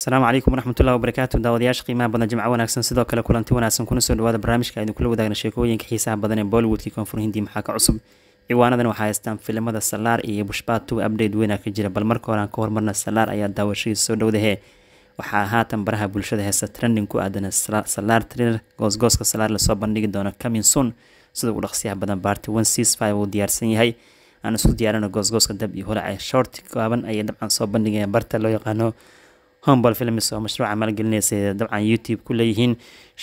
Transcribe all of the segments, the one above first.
asalaamu calaykum waraxmat wabarakaatu daawadayaasha qiimaha badan jimco wanaagsan sidoo kale kulanti wanaagsan kuna soo dhawaada barnaamijka idinkula wadaagna sheekooyinka xiisaha badan ee bollywoodkii koonfur hindi maxaa ka cusub ciwaanadan waxaa haystaan filimada salaar iyo bushbaad tuw update weyna ka jira bal marka horean ka hormarna salaar ayaa daawashadiisa soo dhowdahee waxaa haatan baraha bulshada heesa trending ku aadana salaar trailer goosgooska salaar lasoo bandhigi doono coming soon sida uu dhaqsiyaha badan baarti one six five uu diyaarsan yahay aan isku diyaarano goosgooska dab iyo holaca short gaaban ayay dabcan soo bandhigaya barta loo yaqaano humble films oo mashruuca maalgelinaysa eh, dabcan youtube ku leeyihiin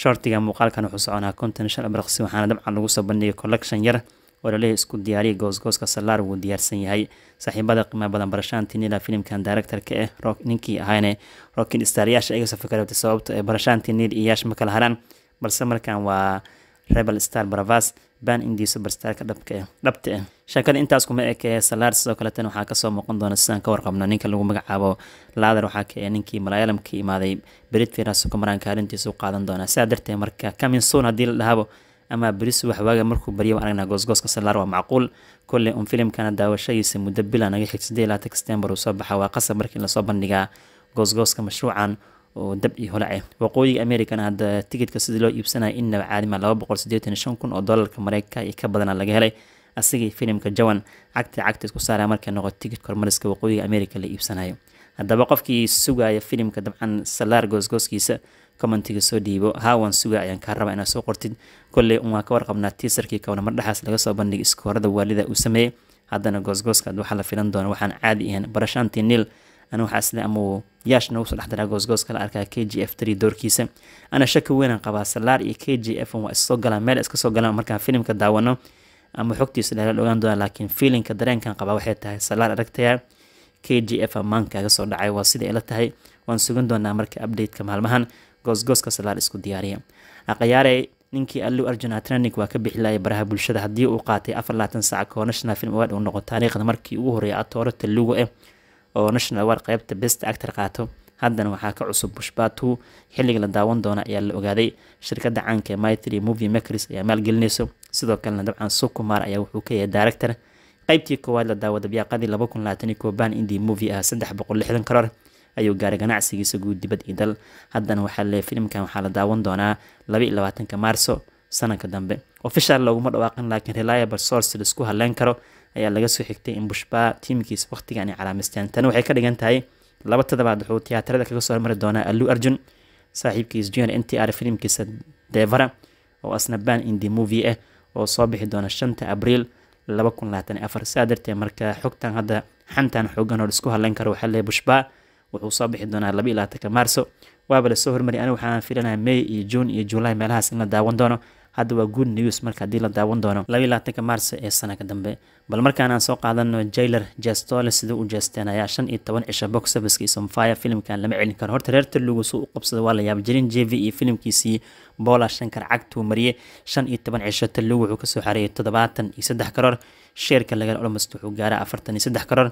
shortiga muuqaalkan wuxuu soconaa konton shan abraqsi waxaana dabcan lagu soo bandhigay collection yar oo isku diyaariya goosgooska salaar wuu diyaarsan yahay saaxiibada qiimaha badan barashaan barashaantinila filimkan directorka eh ro ninkii ahayne eh, rockin staryaasha iga soo fikirabtay sababta ay eh, barashaantinil iyo yaash ma kala haraan balse markan waa rebel star bravas baan indiiso barstaarka eh, dhabta ah eh. sheekada intaas kuma ekee salaar sidoo kaleetana waxaa kasoo muuqan doona sidaan ka warqabno ninka lagu magacaabo laadar waxaa ka ee eh, ninkii malaayalamka imaaday berit firas kumaraan qaadan doona sidaa darteed marka kaminsoon haddii la dhahabo ama berisu waxwaaga markuu baryo aragnaa goosgooska salaar waa macquul kolley un filimkana daawashadiisa muddo bila naga xig sideed uu soo baxa waa qasab markii lasoo bandhigaa goosgooska mashruucan oo dab eh. waqooyiga americana hadda eh, tikidka sidii loo iibsanaya innaba caalima laba boqol sideetan shan kun oo doolarka mareykan iyo ka badana laga helay asagii filimka jawan cagta cagta isku saara markay noqoto tikidka hormariska waqooyiga america la iibsanayo haddaba qofkii sugaya filimka dabcan salaar goosgooskiisa commentiga soo dhiibo hawan suga ayaan kaa rabaa inaad soo qortid kolley unwaa ka warqabnaa tiisarkii kabanamar dhexaas laga soo bandhigay iskoorada waalida uu sameeyey haddana goosgooskaad waxaa la filan doona waxaan caadi ahayn barashaantii niil ana waxaa sida ama yaash noogu soo dhexdaraa goosgoos kala arkaa k g f three doorkiisa ana shaki weynan qabaa salaar iyo k g f waa issoo galaan meel iska soo markaan filimka daawano ama xogtiisa dheeraad ogaan doonaa laakiin fiilinka dareenkan qabaa waxay tahay salaar aragtaya k g f ammaankaga soo dhacay waa sida ila tahay waan sugan doonaa marka updateka maalmahan goosgooska salaar isku diyaariya aqayaare ninkii allu arjun atranik waa ka bixilaya baraha bulshada haddii uu qaatay afar laatan saac kahor national film award uu noqo taariikhda markii ugu horeeya atooro talugo eh oo national award qeybta best actor qaato haddana waxaa ka cusub bushbatu xilliga la daawan doona ayaa la ogaaday shirkada caanka mytry movie makers ayaa maalgelinayso sidoo kalena dabcan sukumar ayaa wuxuu ka yahay director qeybtii koowaad la daawo dabyaaqadii labakulaaankooban indii movie ah saddex boqollixdan karoor ayuu gaaray ganacsigiisa guud dibad io dal haddana waxaa leeyahy filimkan waxaa la daawan doonaa laba iyo labaatanka maarso sanadka dambe ofishal looguma dhawaaqan laakiin reliable source laisku halleyn karo ayaa laga soo xigtay in bushbaa tiimkiis waqtigan ay calaamaystaan tani waxay ka dhigan tahay laba toddobaad wuxuu tiyaatarada kaga soo hormari doonaa alu arjun saaxiibkiis junior n t r filimkiisa deevara oo asnabaan indi movie ah oo soo bixi doona shanta abriil laba kun labaatan afar saa darteed marka xogtan hadda xantan xoogan oo isku hadlayn karo waxaa leeyahay bushbaa wuxuu soo bixi doonaa laba iyo labaatanka maarso waaba lasoo hormariy aniga waxaan filanaya may iyo juun iyo julaay meelahaas in la daawan doono hadda waa good news marka haddii la daawan doono labylaatanka maars ee sanaka dambe bal markaan soo qaadano jailer jastole sida uu jeesteen ayaa shan iyo toban cisha box officekii filimkan lama celin karo horta reer telugusu u qabsada waa la yaaba jirin j v iyo e filimkiisii boola shankar cagtuu mariyey shan iyo toban cisho telugu wuxuu kasoo xareeyay toddobaatan iyo saddex karoor sheerka lagal olmast wuxuu gaaray afartan iyo saddex karoor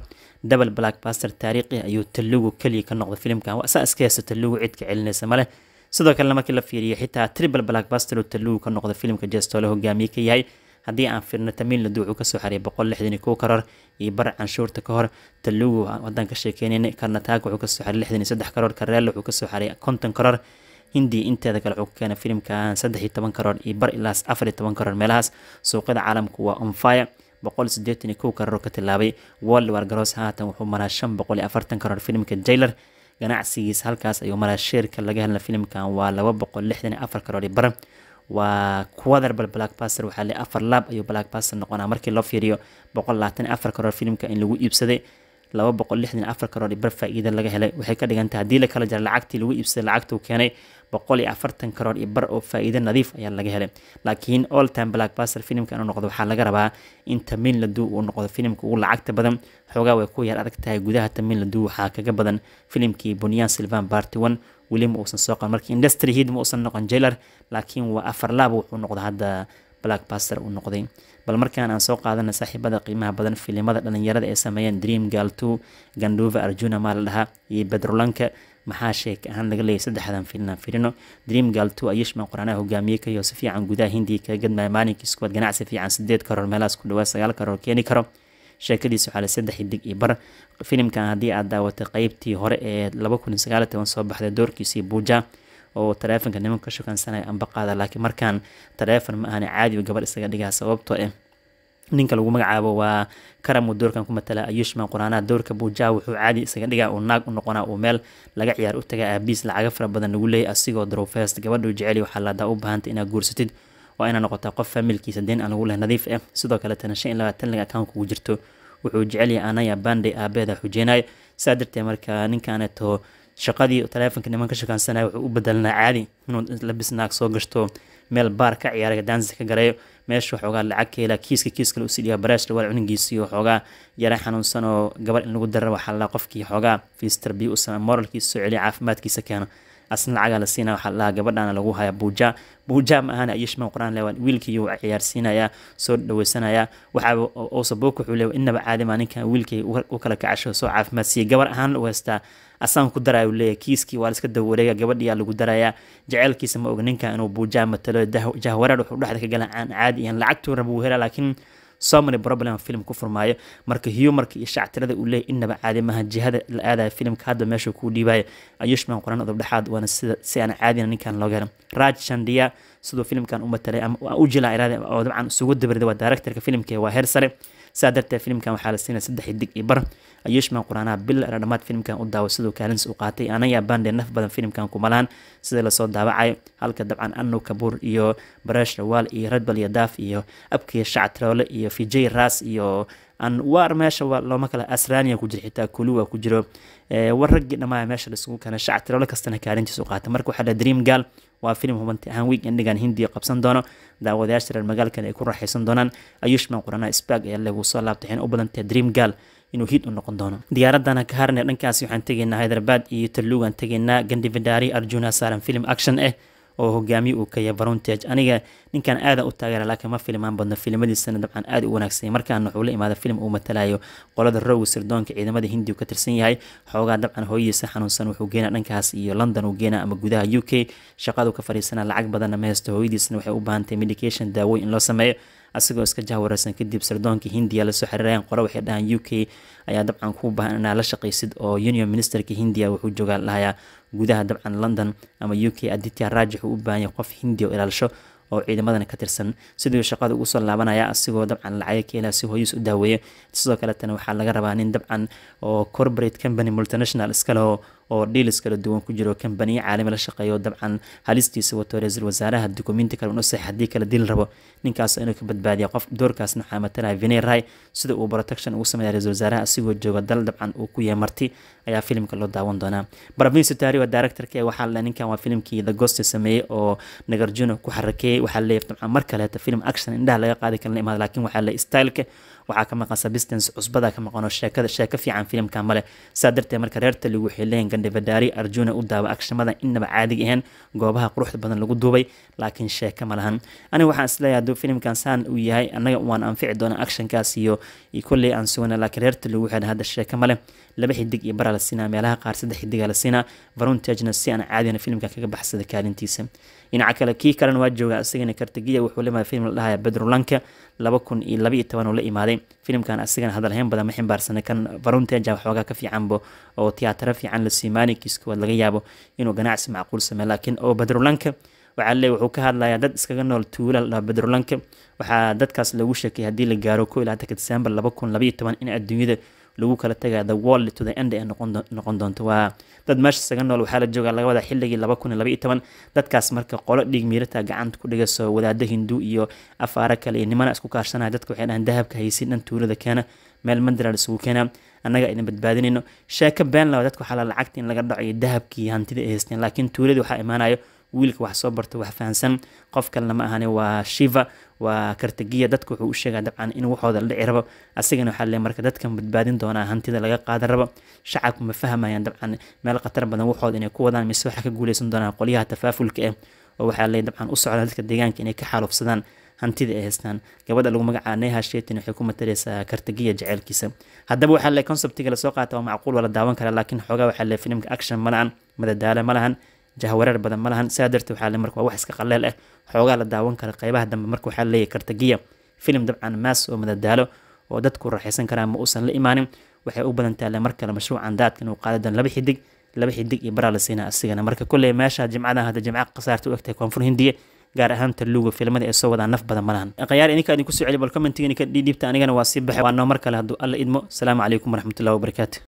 double blackbaster taariikhi ayuu telugu keliya ka noqday filimkan saa iska heysta telugu cidka celinaysa male sidoo kalena markii la fiiriyo xitaa tribal blackbuster oo talugu ka noqda filimka jestoole hogaamiye ka yahay haddii aan fiirno tamiin laduuc uu kasoo xariyay boqol lixdan iyo kow karar iyo barac canshuurta ka hor talugu wadan sheekeynayna karna wuxuu kasoo xariy lixdan iyo saddex karar kareel wuxuu kasoo xariyay konton karar hindi inteeda kale wuxuu ka keenay filimkan saddex iyo toban karar iyo bar ilaas afar iyo toban karar meelahaas suuqyada caalamku waa onfire boqol siddeetan iyo kow karar oo ka tilaabay world war garoos haatan wuxuu maraa shan boqol iyo afartan karar filimka jailer ganacsigiis halkaas ayuu maraa sheerka laga helna filimkan waa laba boqol lixdan iyo afar karoor bar waa quaderbal black baster waxaa le afar laab ayuu black baster noqonaa markii loo fiiriyo boqol labaatan afar karoor filimka in lagu iibsaday laba boqol lixdan afar karoor bar faa laga helay waxay ka dhigantay haddii la kala jara lacagtii lagu iibsaday lacagtuu keenay boqol iyo afartan karoor iyo oo faa nadiif ah ayaa laga helay laakiin all time blackbuster filimka inuu noqdo waxaa laga rabaa in tamiin laduu uu noqdo filimka ugu lacagta badan xoogaa way ku yar adag tahay gudaha tamiin laduu waxaa kaga badan filimkii bunyan silvan barty one weli ma uusan soo qon marka industry heed ma uusan noqon jailer laakiin waa afar laab wuxuu noqdo hadda blackbuster u noqday bal markaan aan soo qaadana saaxiibada qiimaha badan filimada dhalinyarada ee sameeyeen dream gal two ganduva arjuna maa la dhahaa iyo bedrolanka maxaa sheek ahaan laga leeyay saddexdan filina filino dream gal two ayishman qoranaha hogaamiye kayo si fiican gudaha hindiya kaga gadmaya maalinkiis kuwaad ganacsi fiican sideed karoor meelahaas ku dhawaa sagaal karoor keeni karo sheekadiisu xaalay saddex dig iyo bar filimkan haddii aad daawatay qeybtii hore ee laba kun sagaal toban soo baxday doorkiisii buuja oo taleefanka nimanku ka shukansanaya amba qaada laakiin markaan taleefon ma ahani caadiba gabadh isaga dhigaa sababtoo ah ninka lagu magacaabo waa karamu doorkan ku matala ayushman quraanaha doorka buujaa wuxuu caadi isaga dhigaa uu naag u noqonaa uu meel laga ciyaar u tagaa aabiis lacaga fara badan lagu leeyay asigoo darowfeest gabadhuu jeceli waxaa laadaa u baahantay inaad guursatid waa inaa noqotaa qof faamilkiisa deen aan ugu leh nadiif ah sidoo kale tana shan iyo labaataniga account kugu jirto wuxuu jecel anaya bandey aabeeda xujeenayo saa darteed marka ninkaaneeto shaqadii taleefonka niman ka shaqaansanaya wuxuu u bedelanaa caadi inuu labis naag soo gashto meel baar ka ciyaaray daansi ka gareeyo meesha waxoogaa lacag ka helaa kiiska kiis kale u sidhiyaa baraashla wal cuningiisii waxoogaa yara xanuunsan gabar in lagu dara waxaa qofkii xoogaa fiis tarbiya moralkiisa celiya caafimaadkiisa keena asna lacagaa la siinaa waxaa gabadhaana lagu hayaa buujaa buujaa ma ahaan ayishma quraan leewaan wiilkiyuu ciyaarsiinayaa soo dhaweysanayaa waxaa ousa book wuxuu leewa innaba caadi maa ninkan wiilkii u kala kacasho soo caafimaad siiya gabar ahaan u haystaa asaan ku daray leeya kiiskii waa laiska dawareega gabadhiyaa lagu darayaa jaceylkiisa ma og ninka inuu buujaa matalo jahwareer wuxuu dhexda ka galan aan caadi ahan lacagtuu raba wuu helaa laakiin so problem film ku furmaayo marka humarka iyo shactirada uu leeyahy innaba caadi maaha jihada la aadaya filimka hadda meeshuu kuu dhiibaya ayushman qoran odobdhexaad waana sida si aan caadina ninkan looga helin raaj shandiya siduu filimkan u matalay u jilaairaade oo dabcan isugu dabarday waa directorka filimka waa heer sare saa darteed filimkan waxaa la siinaya saddex dig iyo bar ayuushman quraanaha bil dhamaad filimkan u daawo siduu kaalins u qaatay anayaa bande naf badan filimkan ku malaan sida lasoo daawacayo halka dabcan anu kabuur iyo bareesh rawaal iyo radbal iyo daaf iyo abkiya shacatroole iyo fijay raas iyo anwar meesha looma kala asrania ku jiro xitaa kuli waa ku jiro waragii dhammaa meesha laisugu keena shac tirolo kastana kaalintiisu qaatay marka waxaa la dream gal waa filim hubanti ahaan week endhigan hindiya qabsan doono daawadayaasha reer magaalkan ay ku raaxaysan doonaan ayushman qoranaha sbag ayaa lagu soo laabtay waxayna u badantahay dream gal inuu hiid u noqon doono diyaaradana ka harne dhankaasi waxaan tegaynaa hyderabad iyo talluugaan tegaynaa gandhividaari arjuna saaran film action ah oo hogaamiye uu kaya baruntage aniga ninkan aadan u taageera laakiin ma filmaan badno filmadiisana dabcan aad u wanaagsan markaan wuxuu la imaada film uu matalayo qolada rowga sirdoonka ciidamada hindigu ka tirsan yahay xoogaa dabcan hooyadiisa xanuunsan wuxuu geena dhankaas iyo london uu geena ama gudaha u k shaqaduu ka fariisana lacag badanna ma haysto hooyadiisna waxay u baahantay medication daawoy in loo sameeyo asagoo iska jahwaraysan kadib sirdoonka hindiya lasoo xiriirayeen qore waxay dhahaan u k ayaa dabcan kuu baahan inaa la shaqaysid oo union ministerka hindiya wuxuu joogaa lahayaa gudaha dabcan london ama u k aditya raajix uu u baahan yahay qof hindiya oo ilaalisho oo ciidamadan ka tirsan siduu shaqada ugu soo laabanaya asigoo dabcan lacaga ka helaa si hooyus u daaweeya sidoo kaletana waxaa laga rabaa nin dabcan oo corporate company multinational iska leho oo dhiilis kala duwan ku jiro kambaniya caalami la shaqeeya dabcan halistiisa wato ra-iisul wasaaraha dukumenti kale unasex haddii kala dilin rabo ninkaas inuu ka badbaadiya qof doorkaasna waxaa matalaha viney rai sida uu protection ugu sameeya ra-iisul wasaaraha asigoo jooga dal dabcan uu ku yahay marti ayaa filimka loo daawan doonaa barafin sutari waa directorka waxaa le ninkan waa filimkii the ghost sameeyey oo nagarjuno ku xarakeeyey waxaa leeyahy dabcan mar kaleeta film action indhaha laga qaadi kalan imaada laakiin waxaa le styleka waxaa ka maqan substance cusbada ka maqan oo sheekada sheeko fiican filimka male saa darteed marka reerta lagu waxay leeyihin arjuna u daawa agshamada innaba caadig ahayn goobaha quruxda badan lagu duubay laakiin sheeko ma lahan aniga waxaan isleeyahay hadduu filimkan saan uu yahay annaga waan anfici doonaa actionkaas iyo kolley aan sugana laakiin reerta lagu waxay hadda sheeko male laba xidig iyo baraa la siinaa meelaha qaar saddex xidigaa la siinaa varuntagena si aan caadina filimka kaga baxsada kaalintiisa dhinaca kale kii kalena waa joogaa isagana kartagiya wuxuu lemahay film la dhahaya bedrulanka laba kun iyo laba iyo toban uu la imaaday filimkan asigan hadalhayn badan ma ximbaarsanay kan faruntenja waxoogaa ka fiicanbo oo tiyaataro fiican la siimaani kiiskood laga yaabo inuu ganacsi macquul sameeyo laakiin oo badrulanka waxaa le wuxuu ka hadlayaa dad iskaga nool tuula ah, badrulanka waxaa dadkaas lagu sheekay haddii la gaaro ko ilaa hata december laba kun labaiyo toban in adduunyada lagu kala tagaa the wall to the end ay noqon doonto waa dad meesha isaga nool waxaa la joogaa laga wadaa xilligii laba kun laba iyo toban dadkaas marka qolo dhiig miirata gacanta ku dhiga soo wadaada hindu iyo afaara kale iyo nimana isku kaashanaya dadka waxay dhahan dahabka haysin dhan tuulada keena meel mandiraal isugu keenaa annaga idin badbaadinayno sheeko been dadka waxaa la lacagta in laga dhaco iyo dahabkii hantida ay haysteen laakiin tuulada waxaa imaanayo wiilka wax soo barta wax fahansan qof kalena ma ahane waa shiva waa kartagiya dadka wuxuu u sheegaa dabcan in waxooda la dhici rabo asigana waxaa le marka dadkan badbaadin doonaa hantida laga qaada rabo shacabku ma fahmayaan dabcan meel khatar badan waxooda inay ku wadaan mise waxaa ka guuleysan doonaa qolyaha tafaafulka ah oo waxaa le dabcan u socda dadka deegaanka inay ka xaalufsadaan hantida ay haystaan gabadha lagu magacaa neha shetin waxay ku mataleysaa kartagiya jaceylkiisa haddaba waxaa le conceptiga lasoo qaata waa macquul waa la daawan karaa laakiin xoogaa waxaa le filimka action ma lahan madadaalo jahwareer badan malahan sidaa darteed waxaa le waa wax iska qaleel ah xoogaa la daawan kara qeybaha dambe marka waxaa leeyahay kartagiya filim dabcan maas oo madadaalo oo dadku raaxaysan karaan ma uusan la imaanin waxay u badan taale mar kale mashruucan daadkan uu qaaday laba xidig laba xidig iyo baraa la siina asigana marka kolley meesha jimcada hadda jimca khasaarta u egtahay koonfur hindiya gaar ahaan taluuga filimada ee soo wadaan naf badan malahan khayaar ininka idinku soo celi bal commentiga ininka dhibta anigana waa sii baxe waanoo mar kale hadduu alla idmo asalaamu calaykum waraxmatullahi wabarakaatu